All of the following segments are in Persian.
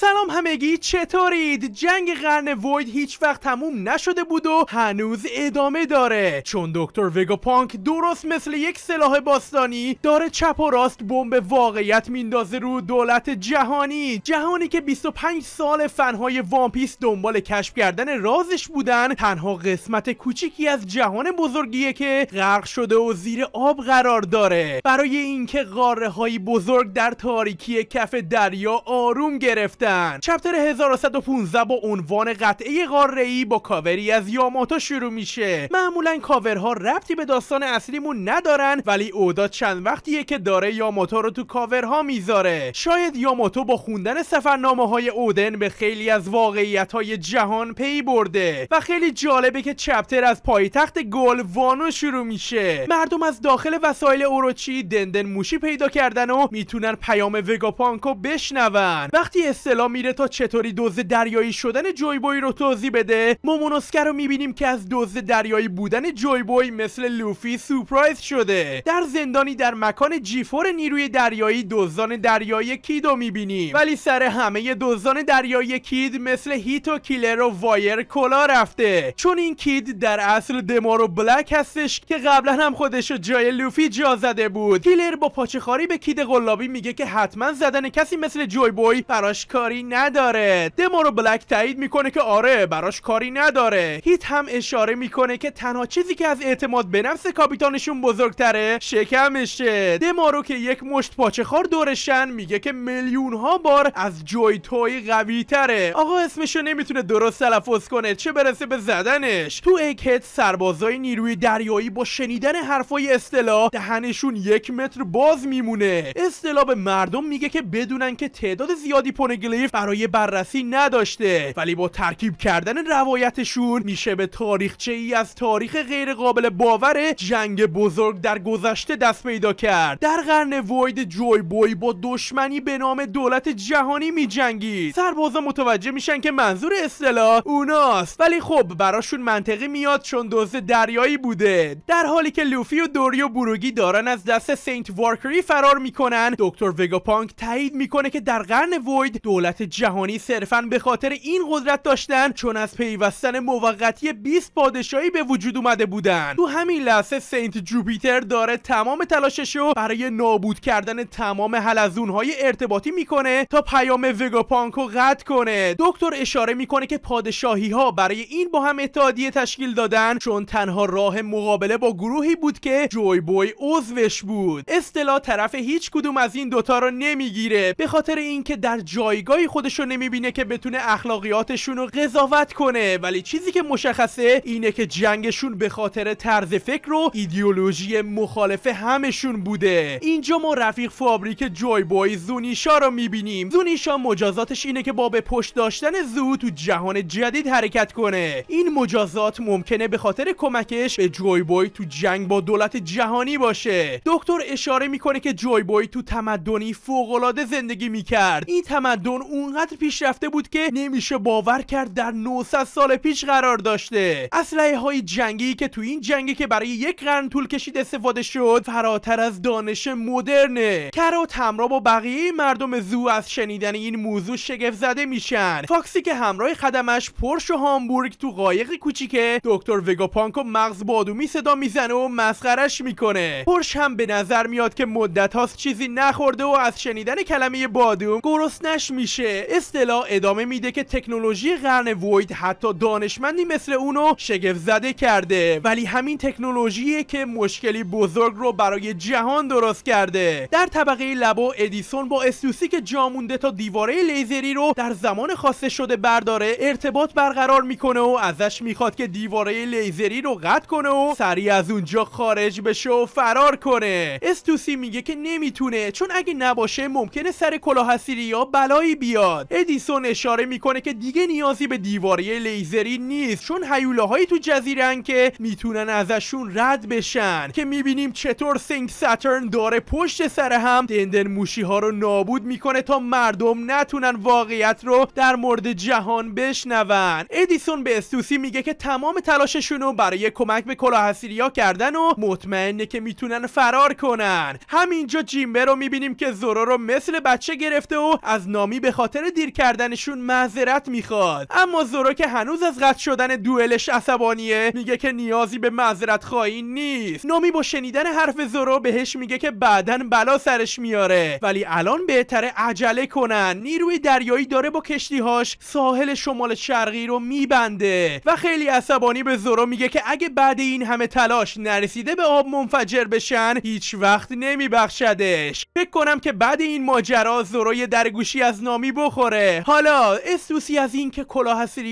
سلام همگی چطورید جنگ قرن وید هیچ وقت تموم نشده بود و هنوز ادامه داره چون دکتر پانک درست مثل یک سلاح باستانی داره چپ و راست بمب واقعیت میندازه رو دولت جهانی جهانی که 25 سال فنهای وامپیس دنبال کشف کردن رازش بودن تنها قسمت کوچیکی از جهان بزرگیه که غرق شده و زیر آب قرار داره برای اینکه قاره های بزرگ در تاریکی کف دریا آروم گرفته چپتر 1115 با عنوان قطعه قاره با کاوری از یاماتا شروع میشه معمولا کاورها ربطی به داستان اصلیمون ندارن ولی اودا چند وقتیه که داره یاماتا رو تو کاورها میذاره شاید یاماتو با خوندن سفرنامه های اودن به خیلی از واقعیت های جهان پی برده و خیلی جالبه که چپتر از پایتخت گل وانو شروع میشه مردم از داخل وسایل اوروچی دندن موشی پیدا کردن و میتونن پیام وگاپانکو بشنون وقتی بالا میره تا چطوری دوز دریایی شدن جوی بوی رو توضیح بده مومونوسکه رو میبینیم که از دوز دریایی بودن جوی بوی مثل لوفی سورپرایز شده در زندانی در مکان جیفور نیروی دریایی دوزان دریایی کیدو میبینیم ولی سر همه دوزان دریایی کید مثل هیت و کیلر و وایر کلا رفته چون این کید در اصل دمارو بلک هستش که قبلا هم خودش جای لوفی جا زده بود کیلر با پاچخاری به کید قلابی میگه که حتما زدن کسی مثل جوی بوی براش کار کاری نداره دمو رو بلک تایید میکنه که آره براش کاری نداره هیت هم اشاره میکنه که تنها چیزی که از اعتماد به نفس کاپیتانشون بزرگتره شکمشه دمارو که یک مشت پاچه خار دورشن میگه که میلیون ها بار از جوی توی قوی تره آقا اسمشو نمیتونه درست تلفظ کنه چه برسه به زدنش تو اکت سربازای نیروی دریایی با شنیدن حرفای اصطلاح دهنشون یک متر باز میمونه اصطلاح به مردم میگه که بدونن که تعداد زیادی پونگلی برای بررسی نداشته ولی با ترکیب کردن روایتشون میشه به تاریخچه ای از تاریخ غیر قابل باور جنگ بزرگ در گذشته دست پیدا کرد در قرن وید جوی بوی با دشمنی به نام دولت جهانی میجنگید سربازا متوجه میشن که منظور اصطلاح اوناست ولی خب براشون منطقی میاد چون دزد دریایی بوده در حالی که لوفی و دوری و بروگی دارن از دست سنت وارکری فرار میکنن دکتر وگاپانک تایید میکنه که در قرن وید دولت جهانی صرفا به خاطر این قدرت داشتن چون از پیوستن موقتی 20 پادشاهی به وجود اومده بودن تو همین لحظه سنت جوپیتر داره تمام تلاشش رو برای نابود کردن تمام حلزونهای ارتباطی میکنه تا پیام وگا پانکو قطع کنه دکتر اشاره میکنه که پادشاهی ها برای این با هم اتحادیه تشکیل دادن چون تنها راه مقابله با گروهی بود که جوی بوی عضوش بود اصطلاح طرف هیچ کدوم از این دوتا رو نمیگیره به خاطر اینکه در جایگاه جایگاهی خودش رو نمیبینه که بتونه اخلاقیاتشون رو قضاوت کنه ولی چیزی که مشخصه اینه که جنگشون به خاطر طرز فکر و ایدئولوژی مخالف همشون بوده اینجا ما رفیق فابریک جوی بوی زونیشا رو میبینیم زونیشا مجازاتش اینه که با به پشت داشتن زو تو جهان جدید حرکت کنه این مجازات ممکنه به خاطر کمکش به جوی بوی تو جنگ با دولت جهانی باشه دکتر اشاره میکنه که جوی بوی تو تمدنی العاده زندگی میکرد این تمدن تلفن اونقدر پیشرفته بود که نمیشه باور کرد در 900 سال پیش قرار داشته اسلحه های جنگی که تو این جنگی که برای یک قرن طول کشید استفاده شد فراتر از دانش مدرنه کرات همراه با بقیه مردم زو از شنیدن این موضوع شگفت زده میشن فاکسی که همراه خدمش پرش و هامبورگ تو قایق کوچیکه دکتر وگاپانکو مغز بادومی صدا میزنه و مسخرش میکنه پرش هم به نظر میاد که مدت هاست چیزی نخورده و از شنیدن کلمه بادوم گرسنش میشه میشه اصطلاح ادامه میده که تکنولوژی قرن وید حتی دانشمندی مثل اونو شگفت زده کرده ولی همین تکنولوژیه که مشکلی بزرگ رو برای جهان درست کرده در طبقه لبا ادیسون با استوسی که جامونده تا دیواره لیزری رو در زمان خواسته شده برداره ارتباط برقرار میکنه و ازش میخواد که دیواره لیزری رو قطع کنه و سریع از اونجا خارج بشه و فرار کنه استوسی میگه که نمیتونه چون اگه نباشه ممکنه سر کلاهسیری یا بلایی بیاد ادیسون اشاره میکنه که دیگه نیازی به دیواره لیزری نیست چون هیولاهایی تو جزیرن که میتونن ازشون رد بشن که میبینیم چطور سینک ساترن داره پشت سر هم دندن موشی ها رو نابود میکنه تا مردم نتونن واقعیت رو در مورد جهان بشنون ادیسون به استوسی میگه که تمام تلاششون رو برای کمک به کلاهسیریا کردن و مطمئنه که میتونن فرار کنن همینجا جیمبه رو میبینیم که زورو رو مثل بچه گرفته و از نامی به به خاطر دیر کردنشون معذرت میخواد اما زورا که هنوز از قطع شدن دوئلش عصبانیه میگه که نیازی به معذرت خواهی نیست نامی با شنیدن حرف زورا بهش میگه که بعدا بلا سرش میاره ولی الان بهتره عجله کنن نیروی دریایی داره با کشتیهاش ساحل شمال شرقی رو میبنده و خیلی عصبانی به زورا میگه که اگه بعد این همه تلاش نرسیده به آب منفجر بشن هیچ وقت نمیبخشدش فکر کنم که بعد این ماجرا زورا یه درگوشی از نام می بخوره حالا استوسی از این اینکه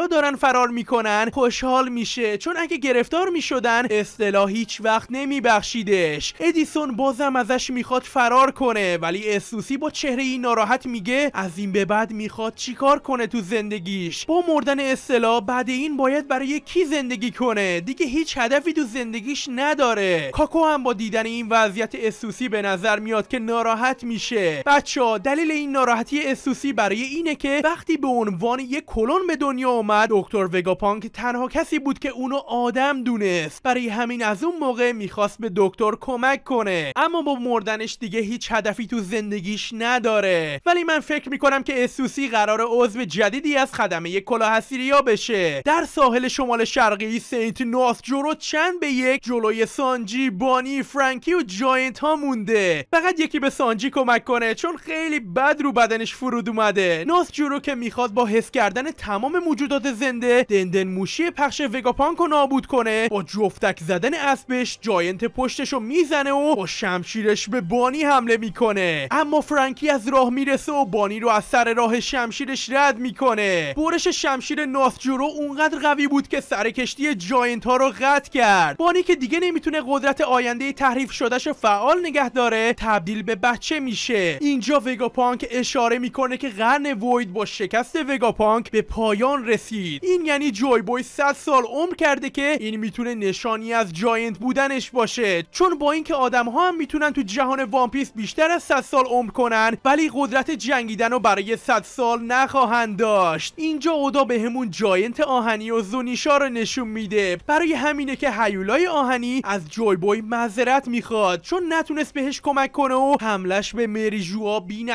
ها دارن فرار میکنن خوشحال میشه چون اگه گرفتار میشدن اصطلاح هیچ وقت نمیبخشیدش ادیسون بازم ازش میخواد فرار کنه ولی استوسی با چهره ای ناراحت میگه از این به بعد میخواد چیکار کنه تو زندگیش با مردن اصطلاح بعد این باید برای کی زندگی کنه دیگه هیچ هدفی تو زندگیش نداره کاکو هم با دیدن این وضعیت استوسی به نظر میاد که ناراحت میشه بچه دلیل این ناراحتی استوسی برای اینه که وقتی به عنوان یک کلون به دنیا اومد دکتر وگاپانک تنها کسی بود که اونو آدم دونست برای همین از اون موقع میخواست به دکتر کمک کنه اما با مردنش دیگه هیچ هدفی تو زندگیش نداره ولی من فکر میکنم که اسوسی قرار عضو جدیدی از خدمه کلاهسیریا بشه در ساحل شمال شرقی سنت ناس جورو چند به یک جلوی سانجی بانی فرانکی و جاینت ها مونده فقط یکی به سانجی کمک کنه چون خیلی بد رو بدنش فرود اومده جورو که میخواد با حس کردن تمام موجودات زنده دندن موشی پخش وگاپانک رو نابود کنه با جفتک زدن اسبش جاینت پشتش رو میزنه و با شمشیرش به بانی حمله میکنه اما فرانکی از راه میرسه و بانی رو از سر راه شمشیرش رد میکنه برش شمشیر ناسجورو اونقدر قوی بود که سر کشتی جاینت ها رو قطع کرد بانی که دیگه نمیتونه قدرت آینده تحریف شدهش فعال نگه داره تبدیل به بچه میشه اینجا وگاپانک اشاره میکنه که قرن وید با شکست وگاپانک به پایان رسید این یعنی جوی بوی 100 سال عمر کرده که این میتونه نشانی از جاینت بودنش باشه چون با اینکه آدم هم میتونن تو جهان وامپیس بیشتر از 100 سال عمر کنن ولی قدرت جنگیدن رو برای 100 سال نخواهند داشت اینجا اودا به جاینت آهنی و زونیشا رو نشون میده برای همینه که هیولای آهنی از جوی بوی معذرت میخواد چون نتونست بهش کمک کنه و حملش به مری جوا بی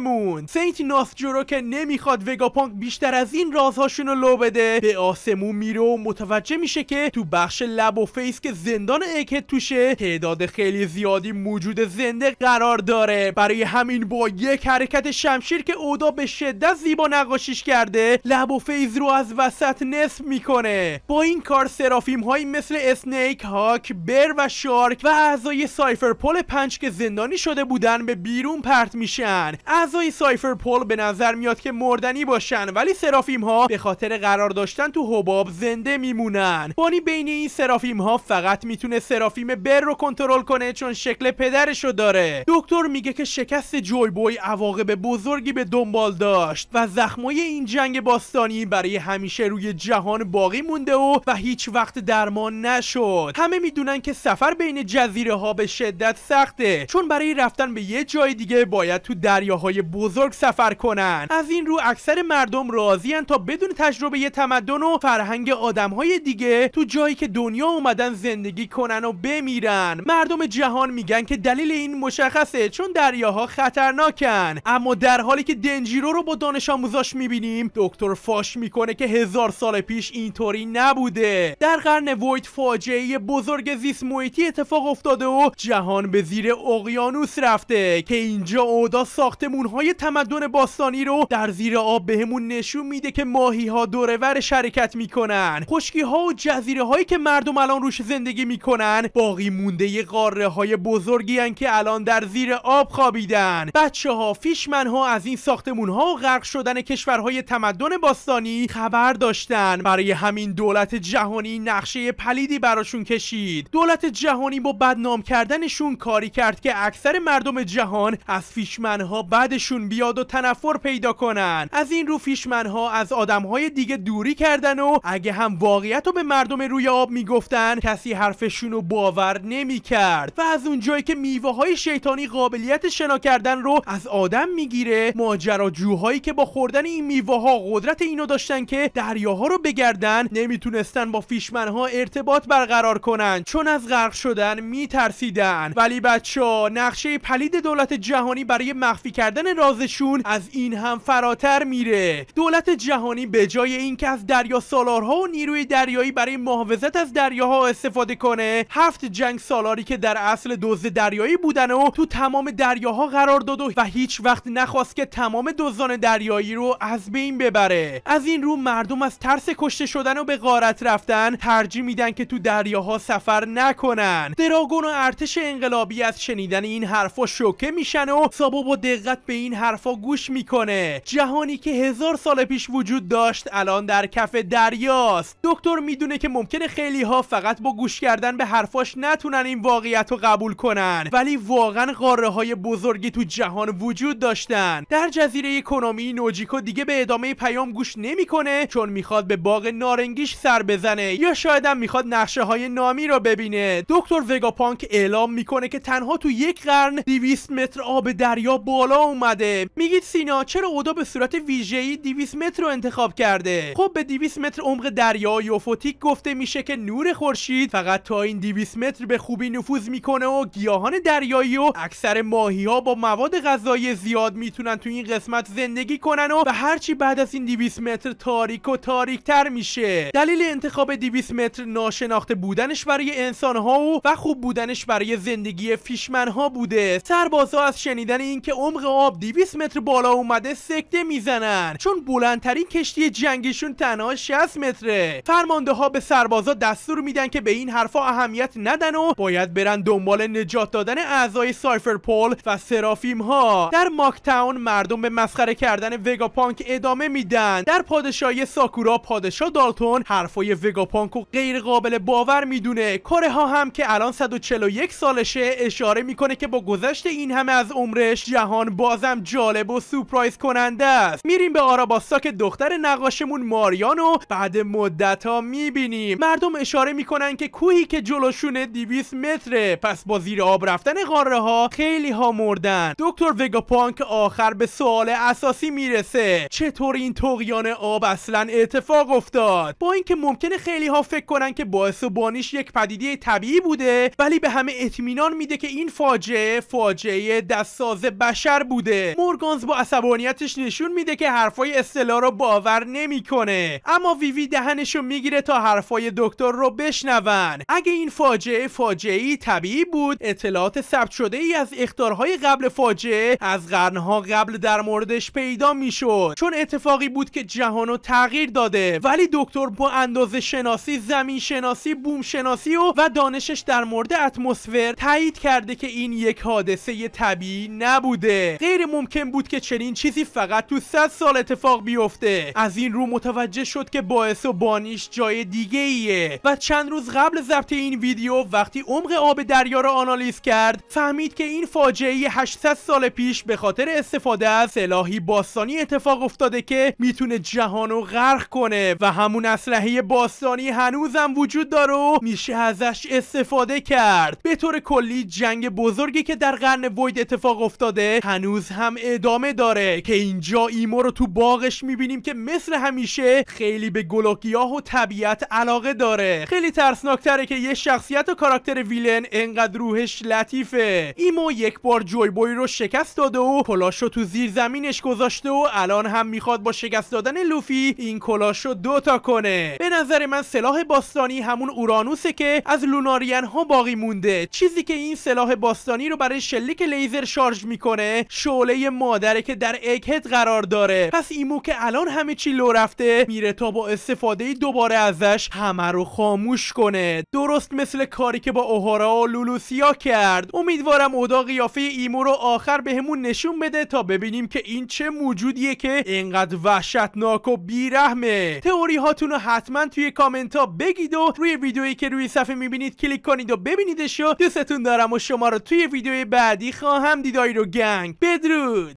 موند ناسجورو که نمیخواد وگاپانک بیشتر از این رازهاشون رو لو بده به آسمون میره و متوجه میشه که تو بخش لب و فیس که زندان اکه توشه تعداد خیلی زیادی موجود زنده قرار داره برای همین با یک حرکت شمشیر که اودا به شدت زیبا نقاشیش کرده لب و فیز رو از وسط نصف میکنه با این کار سرافیم هایی مثل اسنیک هاک بر و شارک و اعضای سایفر پل پنج که زندانی شده بودن به بیرون پرت میشن اعضای سایفر پل به نظر میاد که مردنی باشن ولی سرافیم ها به خاطر قرار داشتن تو حباب زنده میمونن بانی بین این سرافیم ها فقط میتونه سرافیم بر رو کنترل کنه چون شکل پدرشو داره دکتر میگه که شکست جوی بوی عواقب بزرگی به دنبال داشت و زخمای این جنگ باستانی برای همیشه روی جهان باقی مونده و و هیچ وقت درمان نشد همه میدونن که سفر بین جزیره ها به شدت سخته چون برای رفتن به یه جای دیگه باید تو دریاهای بزرگ سفر کنن از این رو اکثر مردم راضین تا بدون تجربه تمدن و فرهنگ های دیگه تو جایی که دنیا اومدن زندگی کنن و بمیرن مردم جهان میگن که دلیل این مشخصه چون دریاها خطرناکن اما در حالی که دنجیرو رو با دانش آموزاش میبینیم دکتر فاش میکنه که هزار سال پیش اینطوری نبوده در قرن ویت فاجعه بزرگ زیست محیطی اتفاق افتاده و جهان به زیر اقیانوس رفته که اینجا اودا ساختمون های تمدن با باستانی رو در زیر آب بهمون نشون میده که ماهی ها دورور شرکت میکنن خشکی ها و جزیره هایی که مردم الان روش زندگی میکنن باقی مونده قاره های بزرگی هن که الان در زیر آب خوابیدن بچه ها فیشمن ها از این ساختمون ها و غرق شدن کشورهای تمدن باستانی خبر داشتن برای همین دولت جهانی نقشه پلیدی براشون کشید دولت جهانی با بدنام کردنشون کاری کرد که اکثر مردم جهان از فیشمن ها بعدشون بیاد و تن تنفر پیدا کنن از این رو فیشمنها از آدمهای دیگه دوری کردن و اگه هم واقعیت رو به مردم روی آب میگفتن کسی حرفشون رو باور نمیکرد و از اونجایی که میوه های شیطانی قابلیت شنا کردن رو از آدم میگیره ماجراجوهایی که با خوردن این میوه ها قدرت اینو داشتن که دریاها رو بگردن نمیتونستن با فیشمنها ارتباط برقرار کنن چون از غرق شدن میترسیدن ولی بچه ها نقشه پلید دولت جهانی برای مخفی کردن رازشون از این هم فراتر میره دولت جهانی به جای اینکه از دریا سالارها و نیروی دریایی برای محافظت از دریاها استفاده کنه هفت جنگ سالاری که در اصل دزد دریایی بودن و تو تمام دریاها قرار داد و, و هیچ وقت نخواست که تمام دوزان دریایی رو از بین ببره از این رو مردم از ترس کشته شدن و به غارت رفتن ترجیح میدن که تو دریاها سفر نکنن دراگون و ارتش انقلابی از شنیدن این حرفا شوکه میشن و سابو با دقت به این حرفا گوش میکنه جهانی که هزار سال پیش وجود داشت الان در کف دریاست دکتر میدونه که ممکنه خیلی ها فقط با گوش کردن به حرفاش نتونن این واقعیت رو قبول کنن ولی واقعا قاره های بزرگی تو جهان وجود داشتن در جزیره کنامی نوجیکو دیگه به ادامه پیام گوش نمیکنه چون میخواد به باغ نارنگیش سر بزنه یا شاید هم میخواد نقشه های نامی را ببینه دکتر وگاپانک اعلام میکنه که تنها تو یک قرن 200 متر آب دریا بالا اومده میگید سینا چرا اودا به صورت ویژه‌ای 200 متر رو انتخاب کرده خب به 200 متر عمق دریا یوفوتیک گفته میشه که نور خورشید فقط تا این 200 متر به خوبی نفوذ میکنه و گیاهان دریایی و اکثر ماهی ها با مواد غذایی زیاد میتونن تو این قسمت زندگی کنن و به هرچی بعد از این 200 متر تاریک و تاریک تر میشه دلیل انتخاب 200 متر ناشناخته بودنش برای انسان ها و, و خوب بودنش برای زندگی فیشمن ها بوده سربازها از شنیدن اینکه عمق آب 200 متر بالا بالا اومده سکته میزنن چون بلندترین کشتی جنگیشون تنها 60 متره فرمانده ها به سربازا دستور میدن که به این حرفا اهمیت ندن و باید برن دنبال نجات دادن اعضای سایفر پول و سرافیم ها در ماکتاون مردم به مسخره کردن پانک ادامه میدن در پادشاهی ساکورا پادشاه دالتون حرفای پانک و غیر قابل باور میدونه کره ها هم که الان 141 سالشه اشاره میکنه که با گذشت این همه از عمرش جهان بازم جالب و سپرایز کننده است میریم به آراباستا که دختر نقاشمون ماریان بعد مدت ها میبینیم مردم اشاره میکنن که کوهی که جلوشونه 200 متره پس با زیر آب رفتن قاره ها خیلی ها مردن دکتر وگاپانک آخر به سوال اساسی میرسه چطور این تقیان آب اصلا اتفاق افتاد با اینکه ممکنه خیلی ها فکر کنن که باعث و بانیش یک پدیده طبیعی بوده ولی به همه اطمینان میده که این فاجعه فاجعه دستساز بشر بوده مورگانز با عصبانیتش نشون میده که حرفای استلا رو باور نمیکنه اما ویوی دهنشو میگیره تا حرفای دکتر رو بشنون اگه این فاجعه فاجعه ای طبیعی بود اطلاعات ثبت شده ای از اخطارهای قبل فاجعه از قرنها قبل در موردش پیدا میشد چون اتفاقی بود که جهانو تغییر داده ولی دکتر با اندازه شناسی زمین شناسی بوم شناسی و, و دانشش در مورد اتمسفر تایید کرده که این یک حادثه طبیعی نبوده غیر ممکن بود که چنین چیزی فقط تو 100 سال اتفاق بیفته از این رو متوجه شد که باعث و بانیش جای دیگه ایه و چند روز قبل ضبط این ویدیو وقتی عمق آب دریا رو آنالیز کرد فهمید که این فاجعه 800 سال پیش به خاطر استفاده از سلاحی باستانی اتفاق افتاده که میتونه جهان رو غرق کنه و همون اسلحه باستانی هنوزم وجود داره و میشه ازش استفاده کرد به طور کلی جنگ بزرگی که در قرن وید اتفاق افتاده هنوز هم ادامه داره داره که اینجا ایمو رو تو باغش میبینیم که مثل همیشه خیلی به گل و گیاه و طبیعت علاقه داره خیلی ترسناکتره که یه شخصیت و کاراکتر ویلن انقدر روحش لطیفه ایمو یک بار جوی بوی رو شکست داده و کلاش رو تو زیر زمینش گذاشته و الان هم میخواد با شکست دادن لوفی این کلاش رو دوتا کنه به نظر من سلاح باستانی همون اورانوسه که از لوناریان ها باقی مونده چیزی که این سلاح باستانی رو برای شلیک لیزر شارژ میکنه شعله مادره که در اگهت قرار داره پس ایمو که الان همه چی لو رفته میره تا با استفاده دوباره ازش همه رو خاموش کنه درست مثل کاری که با اوهارا و لولوسیا کرد امیدوارم اودا قیافه ایمو رو آخر بهمون به نشون بده تا ببینیم که این چه موجودیه که اینقدر وحشتناک و بیرحمه تئوری هاتون رو حتما توی کامنت ها بگید و روی ویدیویی که روی صفحه میبینید کلیک کنید و ببینیدش و دوستتون دارم و شما رو توی ویدیوی بعدی خواهم دیدایی رو گنگ بدرود